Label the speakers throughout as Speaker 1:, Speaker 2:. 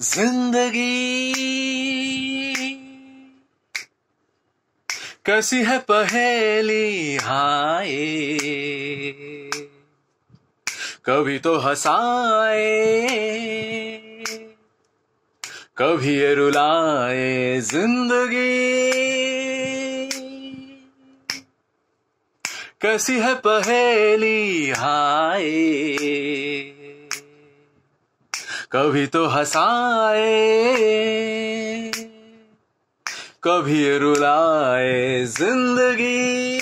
Speaker 1: जिंदगी कैसी है पहेली हाय कभी तो हंसाए कभी ये रुलाए जिंदगी कैसी है पहेली हाय कभी तो हंसाए कभी रुलाए जिंदगी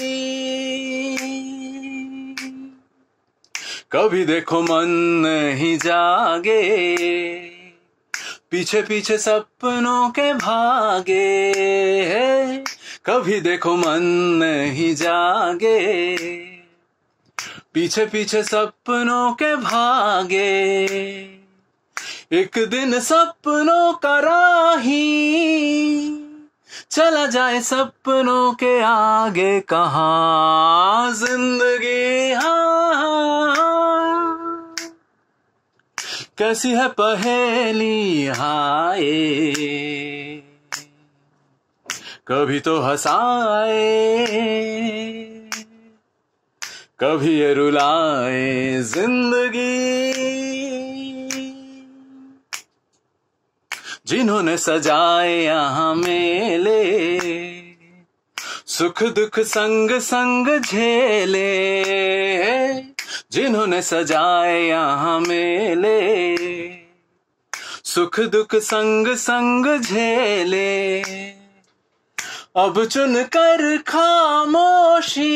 Speaker 1: कभी देखो मन नहीं जागे पीछे पीछे सपनों के भागे कभी देखो मन नहीं जागे पीछे पीछे सपनों के भागे एक दिन सपनों का राही चला जाए सपनों के आगे कहा जिंदगी कैसी है पहेली हाए कभी तो हंसाए कभी ये रुलाए जिंदगी जिन्होंने सजाए यहाँ मेले सुख दुख संग संग झेले जिन्होंने सजाए यहाँ मेले सुख दुख संग संग झेले अब चुन कर खामोशी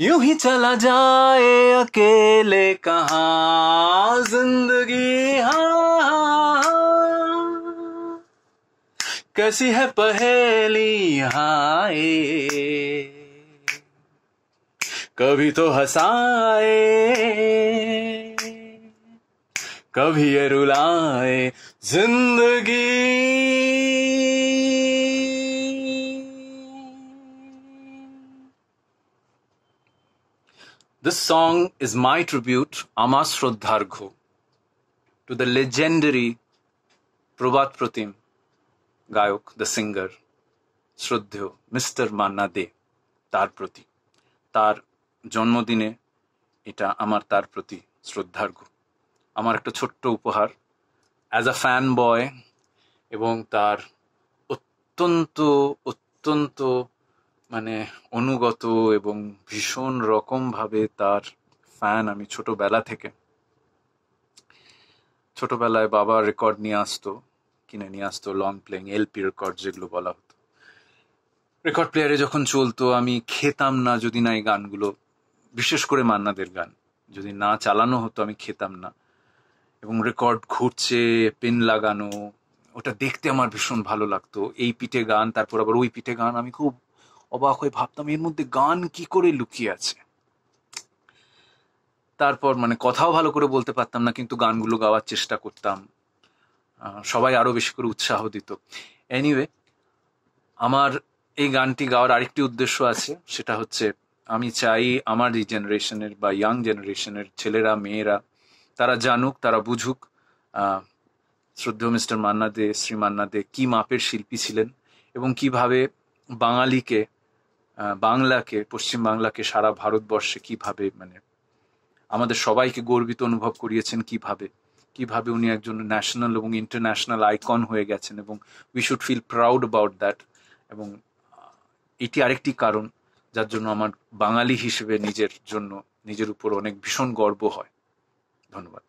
Speaker 1: यूं ही चला जाए अकेले कहा कैसी है पहेली आए कभी तो हंसाए कभी ये रुलाए जिंदगी
Speaker 2: this song is my tribute अमा श्रद्धार्घो टू द लेजेंडरी प्रभात प्रतिम গায়ক দ্য সিঙ্গার শ্রদ্ধেয় মিস্টার মান্না দে তার প্রতি তার জন্মদিনে এটা আমার তার প্রতি শ্রদ্ধার্ঘ আমার একটা ছোট্ট উপহার অ্যাজ আ ফ্যান বয় এবং তার অত্যন্ত অত্যন্ত মানে অনুগত এবং ভীষণ রকমভাবে তার ফ্যান আমি ছোটবেলা থেকে ছোটবেলায় বাবা রেকর্ড নিয়ে আসতো কিনে নিয়ে আসতো লং প্লেইং এলপি রেকর্ড যেগুলো বলা হতো রেকর্ড প্লেয়ারে যখন চলতো আমি খেতাম না যদি না এই গানগুলো বিশেষ করে মান্নাদের গান যদি না চালানো হতো আমি খেতাম না এবং রেকর্ড ঘুরছে পেন লাগানো ওটা দেখতে আমার ভীষণ ভালো লাগতো এই পিঠে গান তারপর আবার ওই পিঠে গান আমি খুব অবাক হয়ে ভাবতাম এর মধ্যে গান কি করে লুকিয়ে আছে তারপর মানে কথাও ভালো করে বলতে পারতাম না কিন্তু গানগুলো গাওয়ার চেষ্টা করতাম সবাই আরো বেশি করে উৎসাহ দিত এনিওয়ে আমার এই গানটি গাওয়ার আরেকটি উদ্দেশ্য আছে সেটা হচ্ছে আমি চাই আমার এই জেনারেশনের বা ইয়াং জেনারেশনের ছেলেরা মেয়েরা তারা জানুক তারা বুঝুক শ্রদ্ধেয় মিস্টার মান্না দে শ্রী মান্না দে কী মাপের শিল্পী ছিলেন এবং কিভাবে বাঙালিকে বাংলাকে পশ্চিম বাংলাকে সারা ভারতবর্ষে কিভাবে মানে আমাদের সবাইকে গর্বিত অনুভব করিয়েছেন কিভাবে কিভাবে উনি একজন ন্যাশনাল এবং ইন্টারন্যাশনাল আইকন হয়ে গেছেন এবং we should feel proud about that এবং এটি আরেকটি কারণ যার জন্য আমার বাঙালি হিসেবে নিজের জন্য নিজের উপর অনেক ভীষণ গর্ব হয় ধন্যবাদ